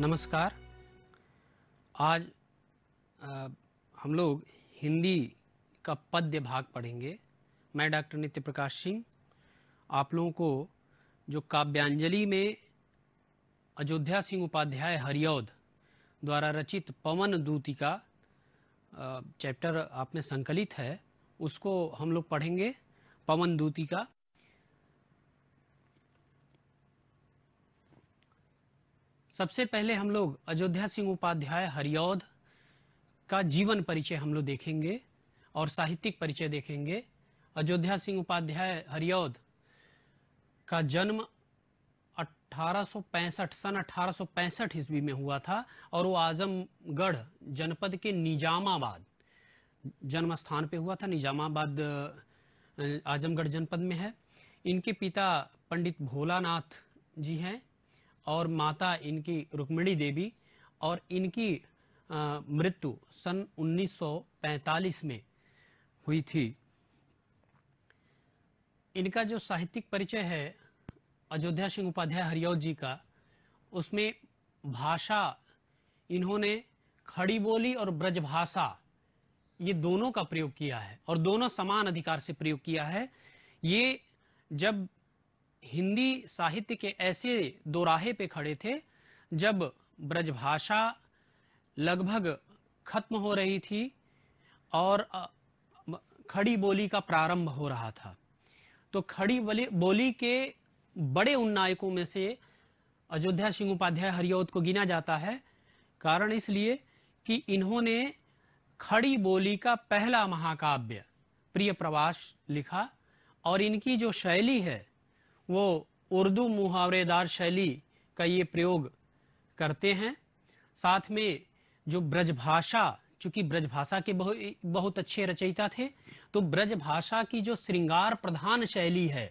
नमस्कार आज आ, हम लोग हिंदी का पद्य भाग पढ़ेंगे मैं डॉक्टर नित्य प्रकाश सिंह आप लोगों को जो काव्यांजलि में अयोध्या सिंह उपाध्याय हरियौद द्वारा रचित पवन दूती का चैप्टर आप में संकलित है उसको हम लोग पढ़ेंगे पवन दूती का सबसे पहले हम लोग अयोध्या सिंह उपाध्याय हरियोध का जीवन परिचय हम लोग देखेंगे और साहित्यिक परिचय देखेंगे अयोध्या सिंह उपाध्याय हरियोध का जन्म 1865 सन 1865 ईस्वी में हुआ था और वो आजमगढ़ जनपद के निजामाबाद जन्म स्थान पे हुआ था निजामाबाद आजमगढ़ जनपद में है इनके पिता पंडित भोलानाथ जी हैं और माता इनकी रुक्मिणी देवी और इनकी मृत्यु सन 1945 में हुई थी इनका जो साहित्यिक परिचय है अयोध्या सिंह उपाध्याय हरियाव जी का उसमें भाषा इन्होंने खड़ी बोली और ब्रजभाषा ये दोनों का प्रयोग किया है और दोनों समान अधिकार से प्रयोग किया है ये जब हिंदी साहित्य के ऐसे दोराहे पे खड़े थे जब ब्रजभाषा लगभग खत्म हो रही थी और खड़ी बोली का प्रारंभ हो रहा था तो खड़ी बोली के बड़े उन्नायकों में से अयोध्या सिंह उपाध्याय हरिओत को गिना जाता है कारण इसलिए कि इन्होंने खड़ी बोली का पहला महाकाव्य प्रिय प्रवास लिखा और इनकी जो शैली है वो उर्दू मुहावरेदार शैली का ये प्रयोग करते हैं साथ में जो ब्रजभाषा चूंकि ब्रजभाषा के बहु, बहुत अच्छे रचयिता थे तो ब्रजभाषा की जो श्रृंगार प्रधान शैली है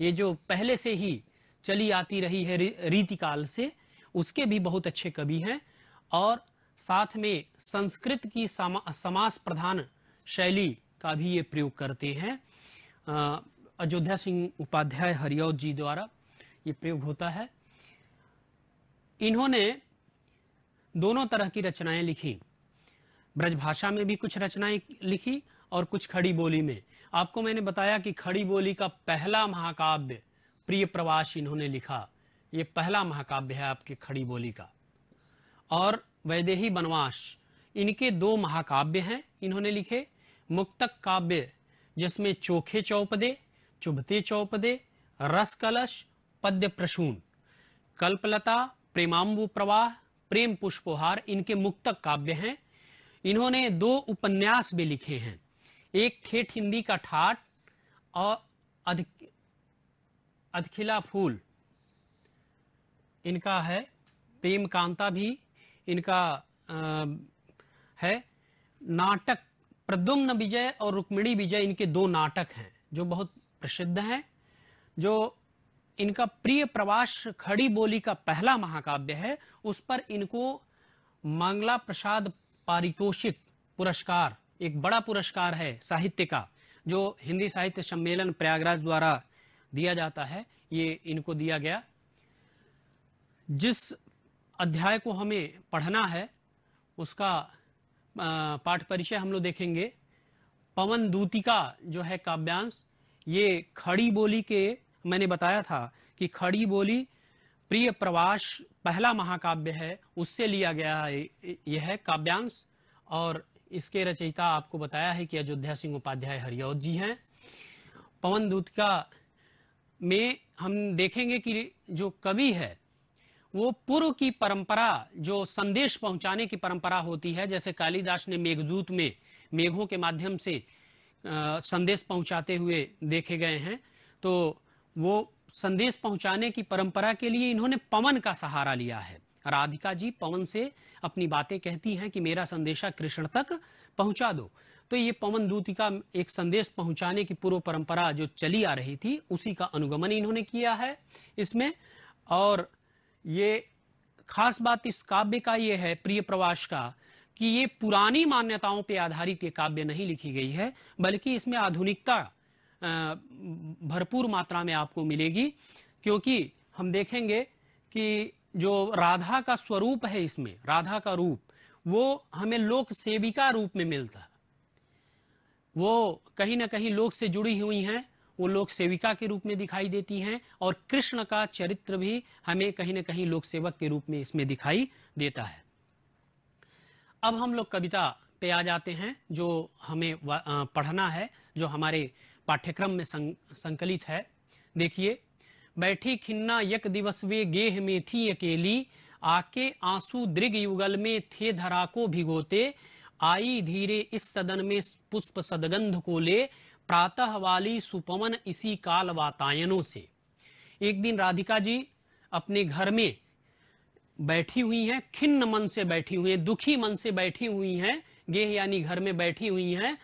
ये जो पहले से ही चली आती रही है रीतिकाल से उसके भी बहुत अच्छे कवि हैं और साथ में संस्कृत की समा, समास प्रधान शैली का भी ये प्रयोग करते हैं अयोध्या सिंह उपाध्याय हरिओ जी द्वारा ये प्रयोग होता है इन्होंने दोनों तरह की रचनाएं लिखी ब्रजभाषा में भी कुछ रचनाएं लिखी और कुछ खड़ी बोली में आपको मैंने बताया कि खड़ी बोली का पहला महाकाव्य प्रिय प्रवास इन्होंने लिखा ये पहला महाकाव्य है आपके खड़ी बोली का और वैदेही बनवास इनके दो महाकाव्य हैं इन्होंने लिखे मुक्तक काव्य जिसमें चोखे चौपदे चुभते चौपदे रस कलश पद्य प्रसून कल्पलता प्रेमांबु प्रवाह प्रेम पुष्पोहार इनके मुक्तक काव्य हैं इन्होंने दो उपन्यास भी लिखे हैं एक ठेठ हिंदी का ठाट और अधखिला फूल इनका है प्रेम कांता भी इनका आ, है नाटक प्रद्युम्न विजय और रुक्मिणी विजय इनके दो नाटक हैं जो बहुत प्रसिद्ध हैं जो इनका प्रिय प्रवास खड़ी बोली का पहला महाकाव्य है उस पर इनको मंगला प्रसाद पारितोषिक पुरस्कार एक बड़ा पुरस्कार है साहित्य का जो हिंदी साहित्य सम्मेलन प्रयागराज द्वारा दिया जाता है ये इनको दिया गया जिस अध्याय को हमें पढ़ना है उसका पाठ परिचय हम लोग देखेंगे पवन दूतिका जो है काव्यांश ये खड़ी बोली के मैंने बताया था कि खड़ी बोली प्रिय प्रवास पहला महाकाव्य है उससे लिया गया है यह है काव्यांश और इसके रचयिता आपको बताया है कि अयोध्या सिंह उपाध्याय हरियौत जी हैं पवन दूत का में हम देखेंगे कि जो कवि है वो पूर्व की परंपरा जो संदेश पहुंचाने की परंपरा होती है जैसे कालिदास ने मेघदूत में मेघों के माध्यम से संदेश पहुंचाते हुए देखे गए हैं तो वो संदेश पहुंचाने की परंपरा के लिए इन्होंने पवन का सहारा लिया है राधिका जी पवन से अपनी बातें कहती हैं कि मेरा संदेशा कृष्ण तक पहुंचा दो तो ये पवन दूती का एक संदेश पहुंचाने की पूर्व परंपरा जो चली आ रही थी उसी का अनुगमन इन्होंने किया है इसमें और ये खास बात इस काव्य का ये है प्रिय प्रवास का कि ये पुरानी मान्यताओं पर आधारित ये काव्य नहीं लिखी गई है बल्कि इसमें आधुनिकता भरपूर मात्रा में आपको मिलेगी क्योंकि हम देखेंगे कि जो राधा का स्वरूप है इसमें राधा का रूप वो हमें लोक सेविका रूप में मिलता है वो कहीं ना कहीं लोक से जुड़ी हुई हैं वो लोक सेविका के रूप में दिखाई देती हैं और कृष्ण का चरित्र भी हमें कहीं ना कहीं लोक सेवक के रूप में इसमें दिखाई देता है अब हम लोग कविता पे आ जाते हैं जो हमें पढ़ना है जो हमारे पाठ्यक्रम में सं, संकलित है देखिए बैठी खिन्ना यक दिवस वे गेह में थी अकेली आके आंसू दृग युगल में थे धरा को भिगोते आई धीरे इस सदन में पुष्प सदगंध को ले प्रातः वाली सुपवन इसी काल वातायनों से एक दिन राधिका जी अपने घर में बैठी हुई हैं खिन्न मन से बैठी हुई हैं दुखी मन से बैठी हुई हैं गेह यानी घर में बैठी हुई हैं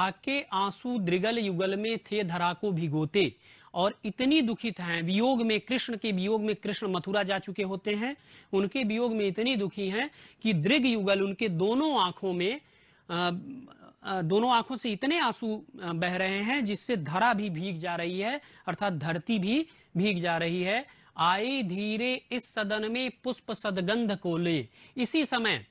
आके आंसू द्रिगल युगल में थे धरा को भिगोते और इतनी दुखित हैं वियोग में कृष्ण के वियोग में कृष्ण मथुरा जा चुके होते हैं उनके वियोग में इतनी दुखी हैं कि दृग युगल उनके दोनों आंखों में दोनों आंखों से इतने आंसू बह रहे हैं जिससे धरा भी भीग जा रही है अर्थात धरती भी भीग जा रही है आए धीरे इस सदन में पुष्प सदगंध को ले इसी समय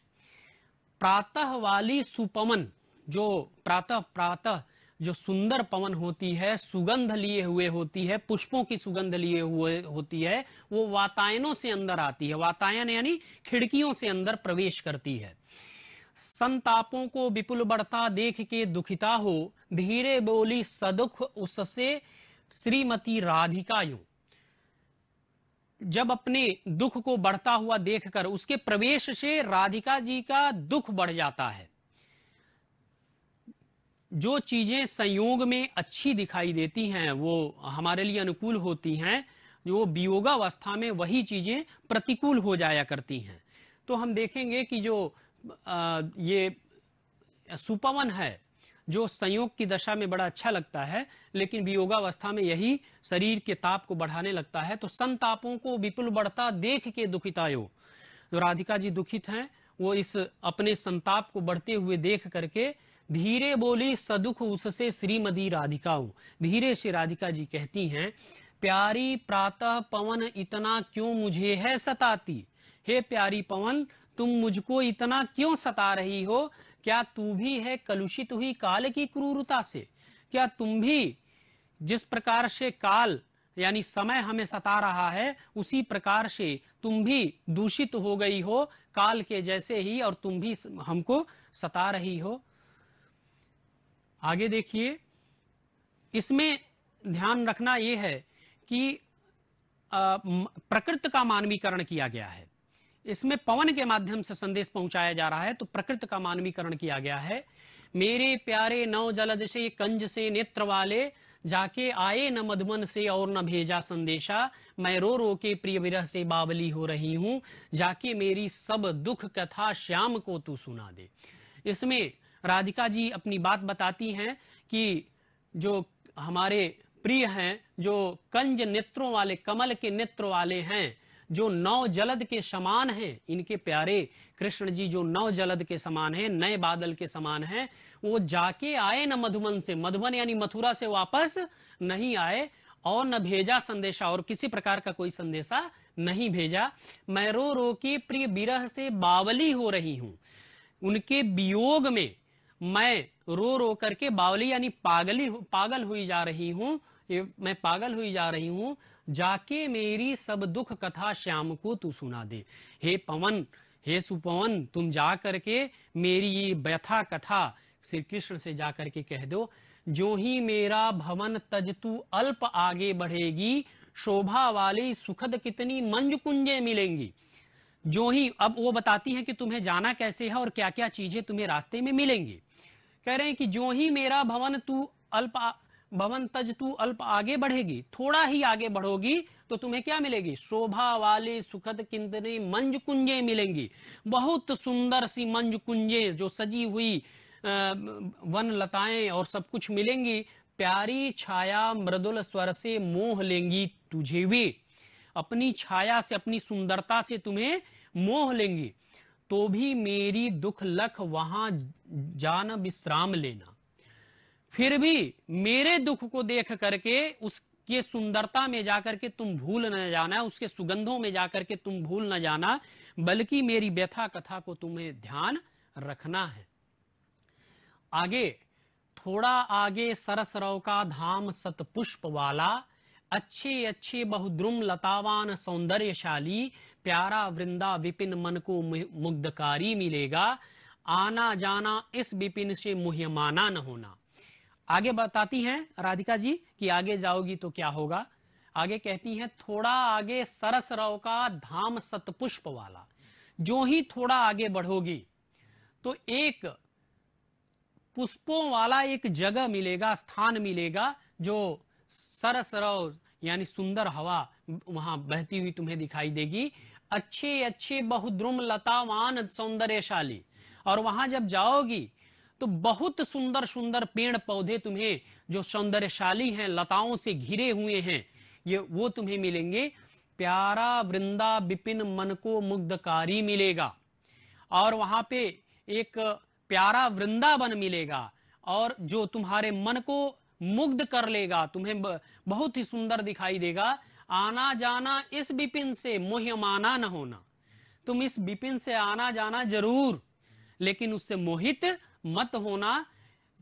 प्रातः वाली सुपमन जो प्रातः प्रातः जो सुंदर पवन होती है सुगंध लिए हुए होती है पुष्पों की सुगंध लिए हुए होती है वो वातायनों से अंदर आती है वातायन यानी खिड़कियों से अंदर प्रवेश करती है संतापों को विपुल बढ़ता देख के दुखिता हो धीरे बोली सदुख उससे श्रीमती राधिका यू जब अपने दुख को बढ़ता हुआ देखकर उसके प्रवेश से राधिका जी का दुख बढ़ जाता है जो चीजें संयोग में अच्छी दिखाई देती हैं वो हमारे लिए अनुकूल होती हैं जो वियोगावस्था में वही चीजें प्रतिकूल हो जाया करती हैं तो हम देखेंगे कि जो आ, ये सुपवन है जो संयोग की दशा में बड़ा अच्छा लगता है लेकिन वियोगावस्था में यही शरीर के ताप को बढ़ाने लगता है तो संतापों को विपुल बढ़ता देख के दुखितायो जो राधिका जी दुखित हैं वो इस अपने संताप को बढ़ते हुए देख करके धीरे बोली सदुख उससे श्रीमदी राधिकाऊ धीरे से राधिका जी कहती हैं प्यारी प्रातः पवन इतना क्यों मुझे है सताती हे प्यारी पवन तुम मुझको इतना क्यों सता रही हो क्या तू भी है कलुषित हुई काल की क्रूरता से क्या तुम भी जिस प्रकार से काल यानी समय हमें सता रहा है उसी प्रकार से तुम भी दूषित हो गई हो काल के जैसे ही और तुम भी हमको सता रही हो आगे देखिए इसमें ध्यान रखना यह है कि प्रकृति का मानवीकरण किया गया है इसमें पवन के माध्यम से संदेश पहुंचाया जा रहा है तो प्रकृति का मानवीकरण किया गया है मेरे प्यारे नव जलद से कंज से नेत्र वाले जाके आए न मधुबन से और न भेजा संदेशा मैं रो रो के प्रिय विरह से बावली हो रही हूं जाके मेरी सब दुख कथा श्याम को तू सुना दे इसमें राधिका जी अपनी बात बताती हैं कि जो हमारे प्रिय हैं जो कंज नेत्रों वाले कमल के नेत्र वाले हैं जो नौ जलद के समान हैं इनके प्यारे कृष्ण जी जो नौ जलद के समान हैं नए बादल के समान हैं वो जाके आए न मधुबन से मधुबन यानी मथुरा से वापस नहीं आए और न भेजा संदेशा और किसी प्रकार का कोई संदेशा नहीं भेजा मैं रो रो के प्रिय बिरह से बावली हो रही हूं उनके वियोग में मैं रो रो करके बावली यानी पागली पागल हुई जा रही हूं मैं पागल हुई जा रही हूं जाके मेरी सब दुख कथा श्याम को तू सुना दे हे पवन हे सुपवन तुम जा करके मेरी ये व्यथा कथा श्री कृष्ण से जा करके कह दो जो ही मेरा भवन तज तू अल्प आगे बढ़ेगी शोभा वाली सुखद कितनी मंज कुंजे मिलेंगी जो ही अब वो बताती है कि तुम्हें जाना कैसे है और क्या क्या चीजें तुम्हें रास्ते में मिलेंगी कह रहे हैं कि जो ही मेरा भवन तू अल्प भवन तज तू अल्प आगे बढ़ेगी थोड़ा ही आगे बढ़ोगी तो तुम्हें क्या मिलेगी शोभा वाली सुखद किंतनी मंज कुंजे मिलेंगी बहुत सुंदर सी मंज कुंजे जो सजी हुई वन लताएं और सब कुछ मिलेंगी प्यारी छाया मृदुल स्वर से मोह लेंगी तुझे भी अपनी छाया से अपनी सुंदरता से तुम्हें मोह लेंगी तो भी मेरी दुख लख वहां जान विश्राम लेना फिर भी मेरे दुख को देख करके उसके सुंदरता में जाकर के तुम भूल न जाना उसके सुगंधों में जाकर के तुम भूल न जाना बल्कि मेरी व्यथा कथा को तुम्हें ध्यान रखना है आगे थोड़ा आगे सरसरव का धाम सतपुष्प वाला अच्छे अच्छे बहुद्रुम लतावान सौंदर्यशाली प्यारा वृंदा विपिन मन को मुग्धकारी मिलेगा आना जाना इस विपिन से मुह्यमाना न होना आगे बताती हैं राधिका जी कि आगे जाओगी तो क्या होगा आगे कहती हैं थोड़ा आगे सरस रव का धाम सतपुष्प वाला जो ही थोड़ा आगे बढ़ोगी तो एक पुष्पों वाला एक जगह मिलेगा स्थान मिलेगा जो सरस रव यानी सुंदर हवा वहां बहती हुई तुम्हें दिखाई देगी अच्छे अच्छे बहुद्रुम लतावान सौंदर्यशाली और वहां जब जाओगी तो बहुत सुंदर सुंदर पेड़ पौधे तुम्हें जो सौंदर्यशाली हैं लताओं से घिरे हुए हैं ये वो तुम्हें मिलेंगे प्यारा वृंदा विपिन मन को मुग्धकारी मिलेगा और वहां पे एक प्यारा वृंदावन मिलेगा और जो तुम्हारे मन को मुग्ध कर लेगा तुम्हें बहुत ही सुंदर दिखाई देगा आना जाना इस विपिन से मोहमाना न होना तुम इस विपिन से आना जाना जरूर लेकिन उससे मोहित मत होना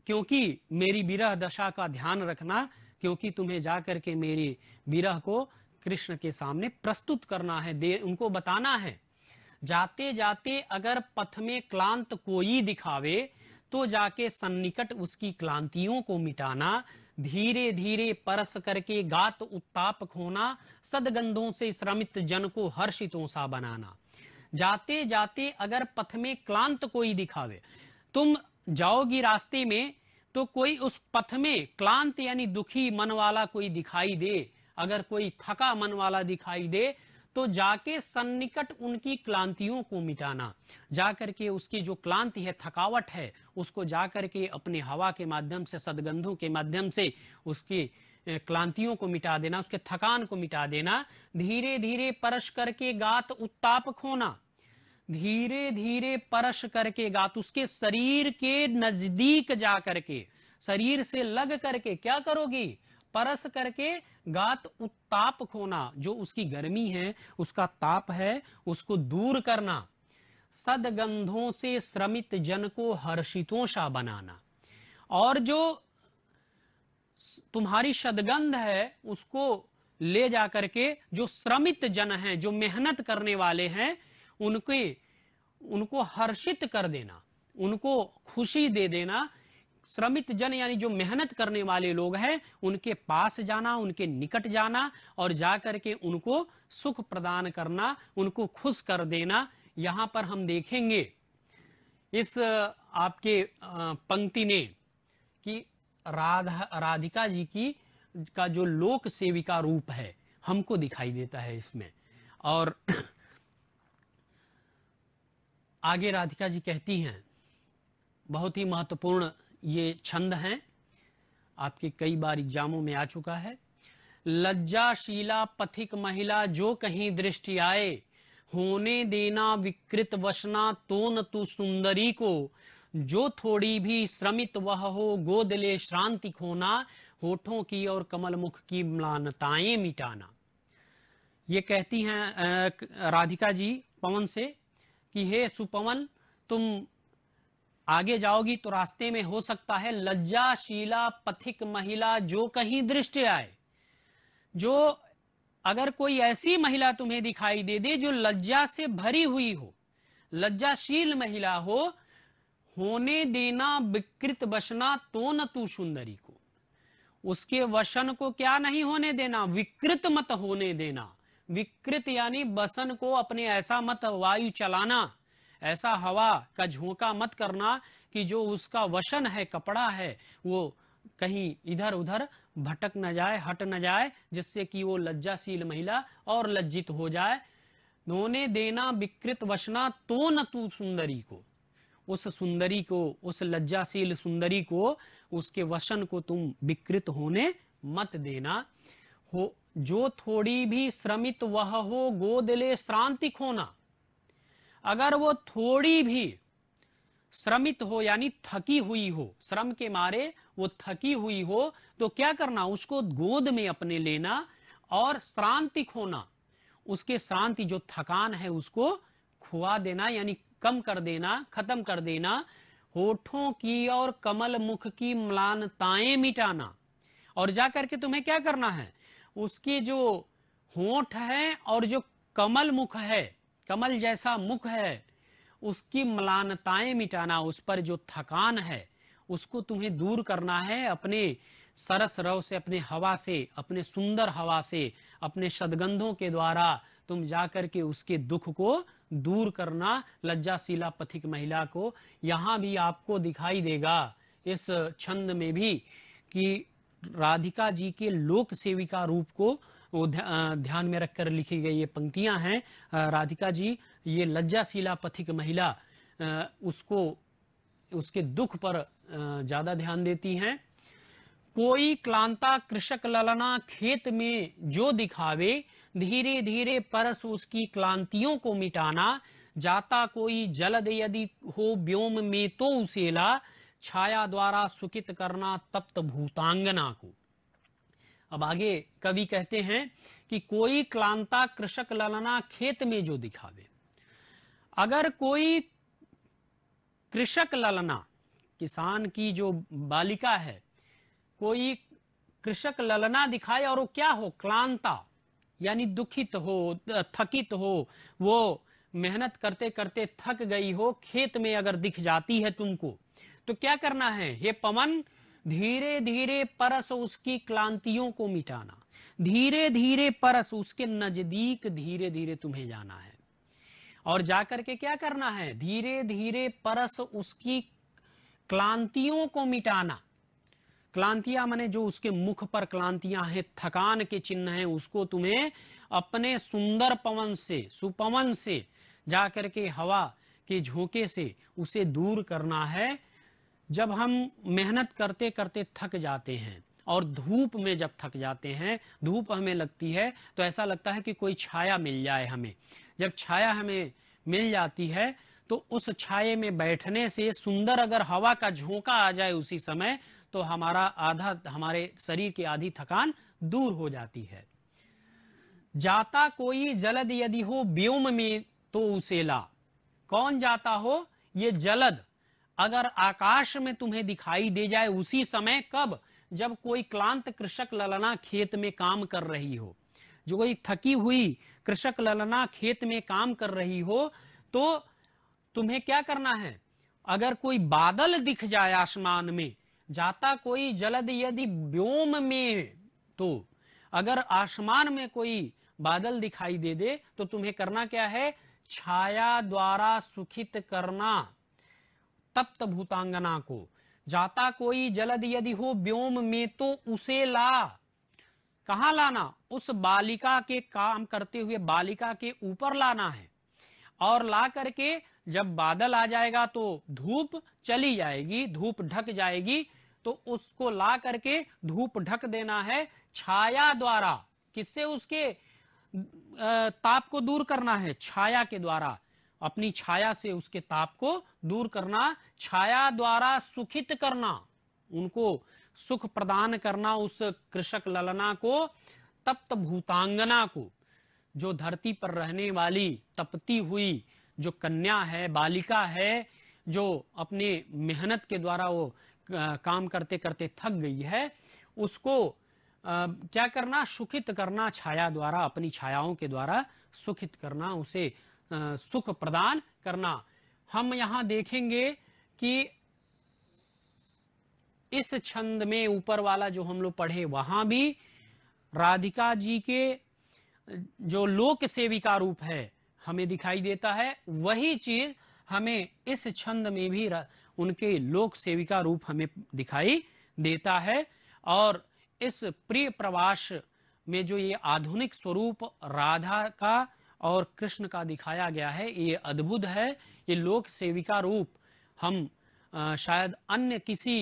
क्योंकि मेरी विरह दशा का ध्यान रखना क्योंकि तुम्हें जाकर के मेरी विरह को कृष्ण के सामने प्रस्तुत करना है दे उनको बताना है जाते जाते अगर पथ में क्लांत कोई दिखावे तो जाके सन्निकट उसकी क्लांतियों को मिटाना धीरे धीरे परस करके गात उत्ताप होना सदगंधों से श्रमित जन को हर्षितों सा बनाना जाते जाते अगर पथ में क्लांत कोई दिखावे तुम जाओगी रास्ते में तो कोई उस पथ में क्लांत यानी दुखी मन वाला कोई दिखाई दे अगर कोई थका मन वाला दिखाई दे तो जाके सन्निकट उनकी क्लांतियों को मिटाना जाकर के उसकी जो क्लांति है थकावट है उसको जाकर के अपने हवा के माध्यम से सदगंधों के माध्यम से उसकी क्लांतियों को मिटा देना उसके थकान को मिटा देना धीरे धीरे परश करके गात उत्ताप खोना धीरे धीरे परश करके गात उसके शरीर के नजदीक जा करके शरीर से लग करके क्या करोगी परस करके गात उत्ताप खोना जो उसकी गर्मी है उसका ताप है उसको दूर करना सदगंधों से श्रमित जन को सा बनाना और जो तुम्हारी सदगंध है उसको ले जाकर के जो श्रमित जन है जो मेहनत करने वाले हैं उनके उनको हर्षित कर देना उनको खुशी दे देना श्रमित जन यानी जो मेहनत करने वाले लोग हैं उनके पास जाना उनके निकट जाना और जाकर के उनको सुख प्रदान करना उनको खुश कर देना यहां पर हम देखेंगे इस आपके पंक्ति ने कि राधा राधिका जी की का जो लोक सेविका रूप है हमको दिखाई देता है इसमें और आगे राधिका जी कहती हैं बहुत ही महत्वपूर्ण ये छंद हैं आपके कई बार एग्जामों में आ चुका है लज्जाशीला पथिक महिला जो कहीं दृष्टि आए होने देना विकृत वशना तो न तू सुंदरी को जो थोड़ी भी श्रमित वह हो गोद ले श्रांति खोना होठों की और कमल मुख की म्लानताएं मिटाना ये कहती हैं राधिका जी पवन से कि हे सुपवन तुम आगे जाओगी तो रास्ते में हो सकता है लज्जाशीला पथिक महिला जो कहीं दृष्टि आए जो अगर कोई ऐसी महिला तुम्हें दिखाई दे दे जो लज्जा से भरी हुई हो लज्जाशील महिला हो होने देना विकृत बसना तो न तू सुंदरी को उसके वशन को क्या नहीं होने देना विकृत मत होने देना विकृत यानी बसन को अपने ऐसा मत वायु चलाना ऐसा हवा का झोंका मत करना कि जो उसका वशन है कपड़ा है वो कहीं इधर उधर भटक न जाए हट न जाए जिससे कि वो लज्जाशील महिला और लज्जित हो जाए नोने देना विकृत वशना तो न तू सुंदरी को उस सुंदरी को उस लज्जाशील सुंदरी को उसके वशन को तुम विकृत होने मत देना हो जो थोड़ी भी श्रमित वह हो गोद ले श्रांति खोना अगर वो थोड़ी भी श्रमित हो यानी थकी हुई हो श्रम के मारे वो थकी हुई हो तो क्या करना उसको गोद में अपने लेना और श्रांति खोना उसके शांति जो थकान है उसको खुआ देना यानी कम कर देना खत्म कर देना होठों की और कमल मुख की म्लानताएं मिटाना और जाकर के तुम्हें क्या करना है उसकी जो होठ है और जो कमल मुख है कमल जैसा मुख है उसकी मलानताएं मिटाना उस पर जो थकान है उसको तुम्हें दूर करना है अपने सरस रव से अपने हवा से अपने सुंदर हवा से अपने सदगंधों के द्वारा तुम जाकर के उसके दुख को दूर करना लज्जाशीला पथिक महिला को यहाँ भी आपको दिखाई देगा इस छंद में भी कि राधिका जी के लोक सेविका रूप को वो ध्यान में रखकर लिखी गई ये पंक्तियां हैं राधिका जी ये लज्जाशीला पथिक महिला उसको उसके दुख पर ज्यादा ध्यान देती हैं कोई क्लांता कृषक ललना खेत में जो दिखावे धीरे धीरे परस उसकी क्लांतियों को मिटाना जाता कोई जलद यदि हो व्योम में तो उसेला छाया द्वारा सुखित करना तप्त भूतांगना को अब आगे कवि कहते हैं कि कोई क्लांता कृषक ललना खेत में जो दिखावे अगर कोई कृषक ललना किसान की जो बालिका है कोई कृषक ललना दिखाए और वो क्या हो क्लांता यानी दुखित हो थकित हो वो मेहनत करते करते थक गई हो खेत में अगर दिख जाती है तुमको तो क्या करना है हे पवन धीरे धीरे परस उसकी क्लांतियों को मिटाना धीरे धीरे परस उसके नजदीक धीरे धीरे तुम्हें जाना है और जाकर के क्या करना है धीरे धीरे परस उसकी क्लांतियों को मिटाना क्लांतियां माने जो उसके मुख पर क्लांतियां हैं थकान के चिन्ह हैं उसको तुम्हें अपने सुंदर पवन से सुपवन से जाकर के हवा के झोंके से उसे दूर करना है जब हम मेहनत करते करते थक जाते हैं और धूप में जब थक जाते हैं धूप हमें लगती है तो ऐसा लगता है कि कोई छाया मिल जाए हमें जब छाया हमें मिल जाती है तो उस छाये में बैठने से सुंदर अगर हवा का झोंका आ जाए उसी समय तो हमारा आधा हमारे शरीर की आधी थकान दूर हो जाती है जाता कोई जलद यदि हो व्योम में तो उसे ला कौन जाता हो ये जलद अगर आकाश में तुम्हें दिखाई दे जाए उसी समय कब जब कोई क्लांत कृषक ललना खेत में काम कर रही हो जो कोई थकी हुई कृषक ललना खेत में काम कर रही हो तो तुम्हें क्या करना है अगर कोई बादल दिख जाए आसमान में जाता कोई जलद यदि व्योम में तो अगर आसमान में कोई बादल दिखाई दे दे तो तुम्हें करना क्या है छाया द्वारा सुखित करना तप्त भूतांगना को जाता कोई जलद यदि हो व्योम में तो उसे ला कहा लाना उस बालिका के काम करते हुए बालिका के ऊपर लाना है और ला करके जब बादल आ जाएगा तो धूप चली जाएगी धूप ढक जाएगी तो उसको ला करके धूप ढक देना है छाया द्वारा किससे उसके ताप को दूर करना है छाया के द्वारा अपनी छाया से उसके ताप को दूर करना छाया द्वारा सुखित करना उनको सुख प्रदान करना उस कृषक ललना को तप्त भूतांगना को जो धरती पर रहने वाली तपती हुई जो कन्या है बालिका है जो अपने मेहनत के द्वारा वो काम करते करते थक गई है उसको क्या करना सुखित करना छाया द्वारा अपनी छायाओं के द्वारा सुखित करना उसे सुख प्रदान करना हम यहां देखेंगे कि इस छंद में ऊपर वाला जो हम लोग पढ़े वहां भी राधिका जी के जो लोक सेविका रूप है हमें दिखाई देता है वही चीज हमें इस छंद में भी उनके लोक सेविका रूप हमें दिखाई देता है और इस प्रिय प्रवास में जो ये आधुनिक स्वरूप राधा का और कृष्ण का दिखाया गया है ये अद्भुत है ये लोक सेविका रूप हम शायद अन्य किसी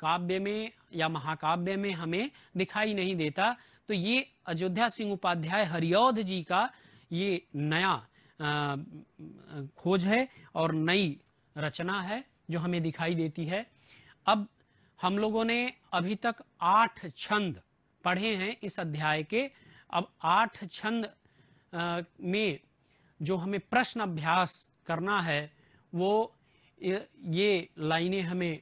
काव्य में या महाकाव्य में हमें दिखाई नहीं देता तो ये अयोध्या सिंह उपाध्याय हरियोध जी का ये नया खोज है और नई रचना है जो हमें दिखाई देती है अब हम लोगों ने अभी तक आठ छंद पढ़े हैं इस अध्याय के अब आठ छंद में जो हमें प्रश्न अभ्यास करना है वो ये लाइनें हमें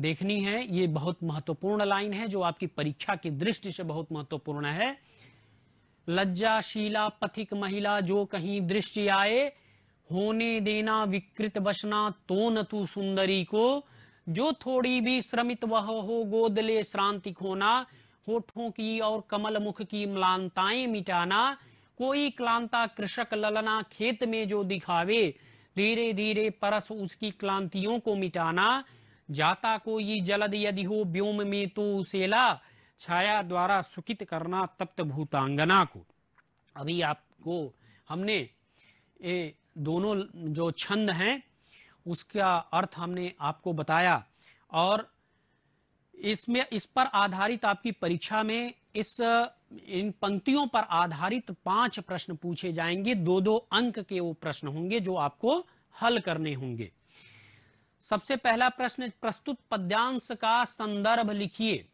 देखनी है ये बहुत महत्वपूर्ण लाइन है जो आपकी परीक्षा की दृष्टि से बहुत महत्वपूर्ण है शीला पथिक महिला जो कहीं दृष्टि आए होने देना विकृत बसना तो न तू सुंदरी को जो थोड़ी भी श्रमित वह हो गोदले श्रांतिक होना होठों की और कमल मुख की म्लानताएं मिटाना कोई क्लांता कृषक ललना खेत में जो दिखावे धीरे धीरे परस उसकी क्लांतियों को मिटाना जाता को ये जलद यदि हो व्योम में तो उसेला छाया द्वारा सुखित करना तप्त भूतांगना को अभी आपको हमने ए, दोनों जो छंद हैं उसका अर्थ हमने आपको बताया और इसमें इस पर आधारित आपकी परीक्षा में इस इन पंक्तियों पर आधारित पांच प्रश्न पूछे जाएंगे दो दो अंक के वो प्रश्न होंगे जो आपको हल करने होंगे सबसे पहला प्रश्न प्रस्तुत पद्यांश का संदर्भ लिखिए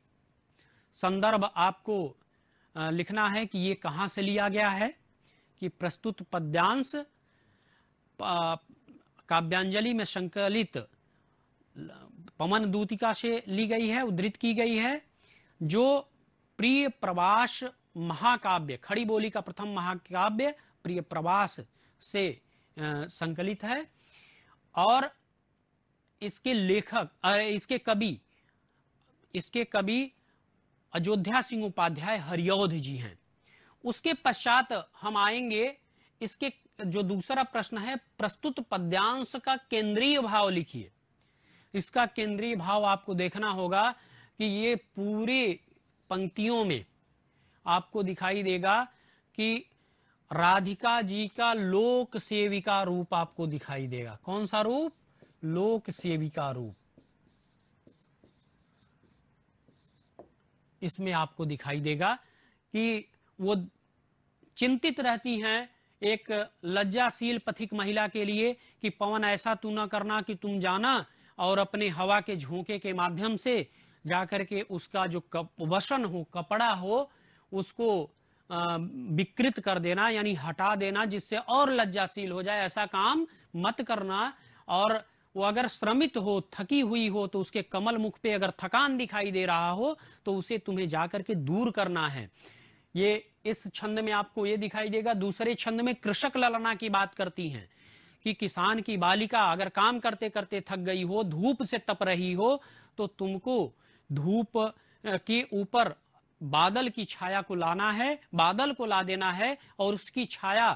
संदर्भ आपको लिखना है कि ये कहां से लिया गया है कि प्रस्तुत पद्यांश काव्यांजलि में संकलित पवन दूतिका से ली गई है उद्धृत की गई है जो प्रिय प्रवास महाकाव्य खड़ी बोली का प्रथम महाकाव्य प्रिय प्रवास से संकलित है और इसके लेखक इसके कवि इसके कवि अयोध्या सिंह उपाध्याय हरियोध जी हैं उसके पश्चात हम आएंगे इसके जो दूसरा प्रश्न है प्रस्तुत पद्यांश का केंद्रीय भाव लिखिए इसका केंद्रीय भाव आपको देखना होगा कि ये पूरे पंक्तियों में आपको दिखाई देगा कि राधिका जी का लोक सेविका रूप आपको दिखाई देगा कौन सा रूप लोक सेविका रूप इसमें आपको दिखाई देगा कि वो चिंतित रहती हैं एक लज्जाशील पथिक महिला के लिए कि पवन ऐसा तू ना करना कि तुम जाना और अपने हवा के झोंके के माध्यम से जाकर के उसका जो वसन हो कपड़ा हो उसको विकृत कर देना यानी हटा देना जिससे और लज्जाशील हो जाए ऐसा काम मत करना और वो अगर श्रमित हो थकी हुई हो तो उसके कमल मुख पे अगर थकान दिखाई दे रहा हो तो उसे तुम्हें जाकर के दूर करना है ये इस छंद में आपको ये दिखाई देगा दूसरे छंद में कृषक ललना की बात करती हैं कि किसान की बालिका अगर काम करते करते थक गई हो धूप से तप रही हो तो तुमको धूप के ऊपर बादल की छाया को लाना है बादल को ला देना है और उसकी छाया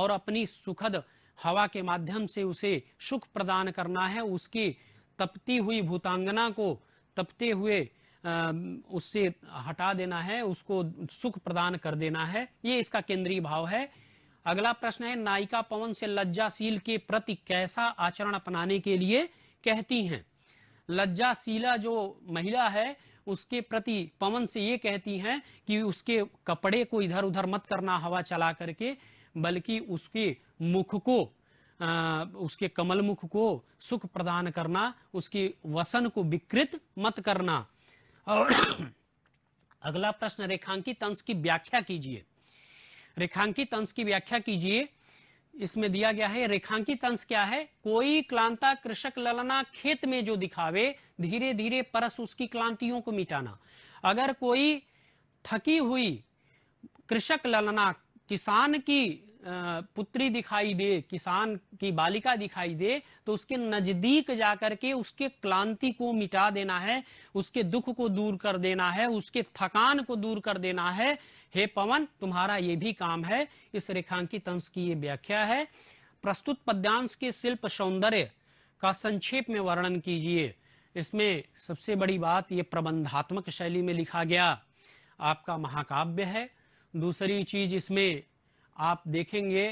और अपनी सुखद हवा के माध्यम से उसे सुख प्रदान करना है उसकी तपती हुई भूतांगना को तपते हुए उससे हटा देना है उसको सुख प्रदान कर देना है ये इसका केंद्रीय भाव है अगला प्रश्न है नायिका पवन से लज्जाशील के प्रति कैसा आचरण अपनाने के लिए कहती हैं लज्जाशीला जो महिला है उसके प्रति पवन से ये कहती हैं कि उसके कपड़े को इधर उधर मत करना हवा चला करके बल्कि उसके मुख को आ, उसके कमल मुख को सुख प्रदान करना उसके वसन को विकृत मत करना और अगला प्रश्न रेखांकित अंश की व्याख्या कीजिए रेखांकित अंश की व्याख्या कीजिए इसमें दिया गया है रेखांकित अंश क्या है कोई क्लांता कृषक ललना खेत में जो दिखावे धीरे धीरे परस उसकी क्लांतियों को मिटाना अगर कोई थकी हुई कृषक ललना किसान की पुत्री दिखाई दे किसान की बालिका दिखाई दे तो उसके नजदीक जाकर के उसके क्लांति को मिटा देना है उसके दुख को दूर कर देना है उसके थकान को दूर कर देना है हे पवन तुम्हारा ये भी काम है इस रेखांकित अंश की ये व्याख्या है प्रस्तुत पद्यांश के शिल्प सौंदर्य का संक्षेप में वर्णन कीजिए इसमें सबसे बड़ी बात ये प्रबंधात्मक शैली में लिखा गया आपका महाकाव्य है दूसरी चीज इसमें आप देखेंगे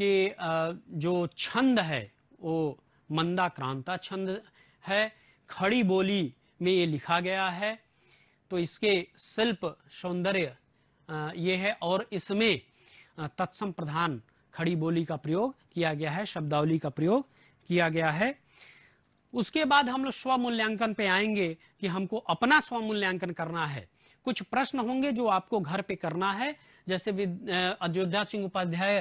कि जो छंद है वो मंदा क्रांता छंद है खड़ी बोली में ये लिखा गया है तो इसके शिल्प सौंदर्य ये है और इसमें तत्सम प्रधान खड़ी बोली का प्रयोग किया गया है शब्दावली का प्रयोग किया गया है उसके बाद हम लोग स्व मूल्यांकन पे आएंगे कि हमको अपना स्व मूल्यांकन करना है कुछ प्रश्न होंगे जो आपको घर पे करना है जैसे अयोध्या सिंह उपाध्याय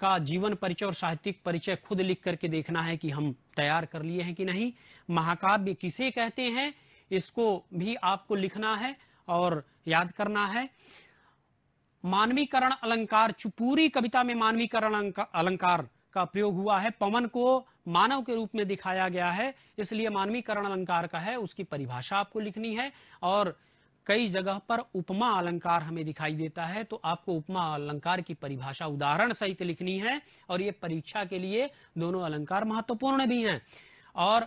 का जीवन परिचय और साहित्यिक परिचय खुद लिख करके देखना है कि हम तैयार कर लिए हैं कि नहीं महाकाव्य किसे कहते हैं इसको भी आपको लिखना है और याद करना है मानवीकरण अलंकार चुपूरी कविता में मानवीकरण अलंकार का प्रयोग हुआ है पवन को मानव के रूप में दिखाया गया है इसलिए मानवीकरण अलंकार का है उसकी परिभाषा आपको लिखनी है और कई जगह पर उपमा अलंकार हमें दिखाई देता है तो आपको उपमा अलंकार की परिभाषा उदाहरण सहित लिखनी है और ये परीक्षा के लिए दोनों अलंकार महत्वपूर्ण भी हैं और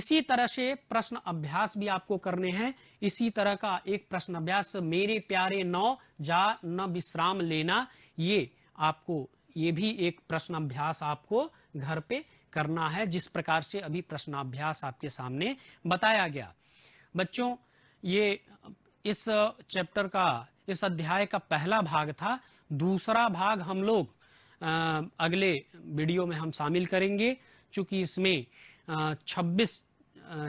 इसी तरह से प्रश्न अभ्यास भी आपको करने हैं इसी तरह का एक प्रश्न अभ्यास मेरे प्यारे नौ जा न विश्राम लेना ये आपको ये भी एक प्रश्न अभ्यास आपको घर पे करना है जिस प्रकार से अभी प्रश्नाभ्यास आपके सामने बताया गया बच्चों ये इस चैप्टर का इस अध्याय का पहला भाग था दूसरा भाग हम लोग अगले वीडियो में हम शामिल करेंगे चूंकि इसमें 26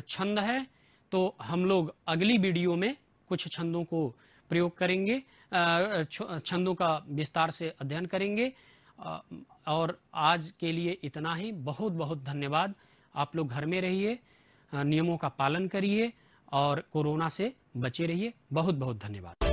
छंद है तो हम लोग अगली वीडियो में कुछ छंदों को प्रयोग करेंगे छंदों का विस्तार से अध्ययन करेंगे और आज के लिए इतना ही बहुत बहुत धन्यवाद आप लोग घर में रहिए नियमों का पालन करिए और कोरोना से बचे रहिए बहुत बहुत धन्यवाद